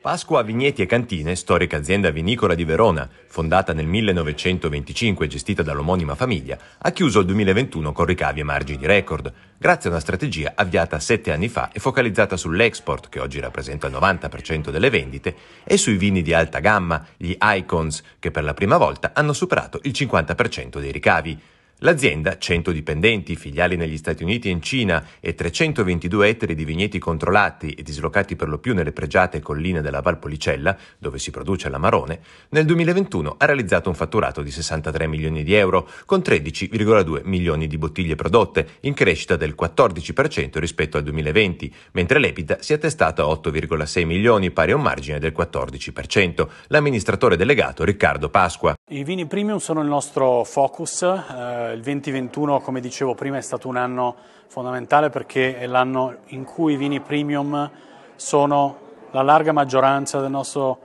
Pasqua Vigneti e Cantine, storica azienda vinicola di Verona, fondata nel 1925 e gestita dall'omonima famiglia, ha chiuso il 2021 con ricavi e margini record, grazie a una strategia avviata sette anni fa e focalizzata sull'export, che oggi rappresenta il 90% delle vendite, e sui vini di alta gamma, gli Icons, che per la prima volta hanno superato il 50% dei ricavi. L'azienda, 100 dipendenti, filiali negli Stati Uniti e in Cina e 322 ettari di vigneti controllati e dislocati per lo più nelle pregiate colline della Valpolicella, dove si produce l'amarone, nel 2021 ha realizzato un fatturato di 63 milioni di euro, con 13,2 milioni di bottiglie prodotte, in crescita del 14% rispetto al 2020, mentre l'EPITA si è attestata a 8,6 milioni, pari a un margine del 14%. L'amministratore delegato Riccardo Pasqua. I vini premium sono il nostro focus. Eh il 2021, come dicevo prima, è stato un anno fondamentale perché è l'anno in cui i vini premium sono la larga maggioranza del nostro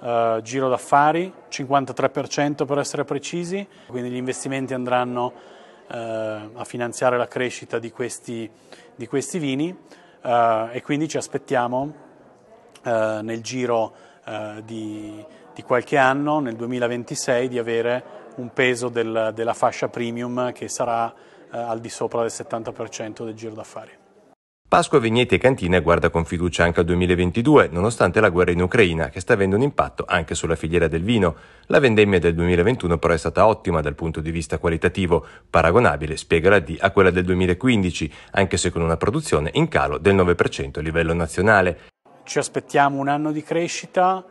eh, giro d'affari, 53% per essere precisi, quindi gli investimenti andranno eh, a finanziare la crescita di questi, di questi vini eh, e quindi ci aspettiamo eh, nel giro eh, di di qualche anno, nel 2026, di avere un peso del, della fascia premium che sarà eh, al di sopra del 70% del giro d'affari. Pasqua Vigneti e Cantina guarda con fiducia anche al 2022, nonostante la guerra in Ucraina, che sta avendo un impatto anche sulla filiera del vino. La vendemmia del 2021 però è stata ottima dal punto di vista qualitativo, paragonabile, spiega la D, a quella del 2015, anche se con una produzione in calo del 9% a livello nazionale. Ci aspettiamo un anno di crescita,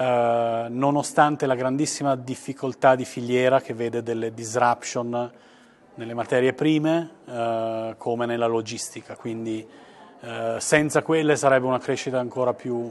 eh, nonostante la grandissima difficoltà di filiera che vede delle disruption nelle materie prime eh, come nella logistica, quindi eh, senza quelle sarebbe una crescita ancora più,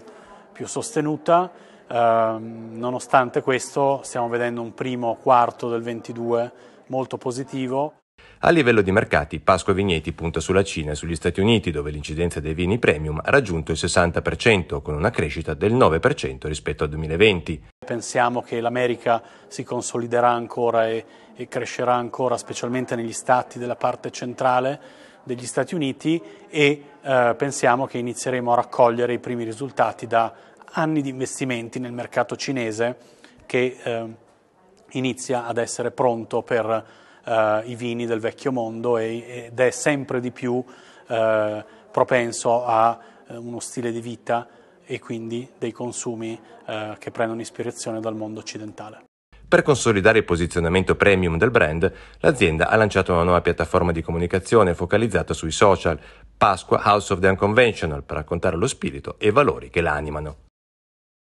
più sostenuta, ehm, nonostante questo stiamo vedendo un primo quarto del 22 molto positivo. A livello di mercati, Pasqua Vigneti punta sulla Cina e sugli Stati Uniti, dove l'incidenza dei vini premium ha raggiunto il 60%, con una crescita del 9% rispetto al 2020. Pensiamo che l'America si consoliderà ancora e, e crescerà ancora, specialmente negli stati della parte centrale degli Stati Uniti e eh, pensiamo che inizieremo a raccogliere i primi risultati da anni di investimenti nel mercato cinese che eh, inizia ad essere pronto per eh, i vini del vecchio mondo e, ed è sempre di più eh, propenso a eh, uno stile di vita e quindi dei consumi eh, che prendono ispirazione dal mondo occidentale. Per consolidare il posizionamento premium del brand, l'azienda ha lanciato una nuova piattaforma di comunicazione focalizzata sui social, Pasqua House of the Unconventional, per raccontare lo spirito e i valori che la animano.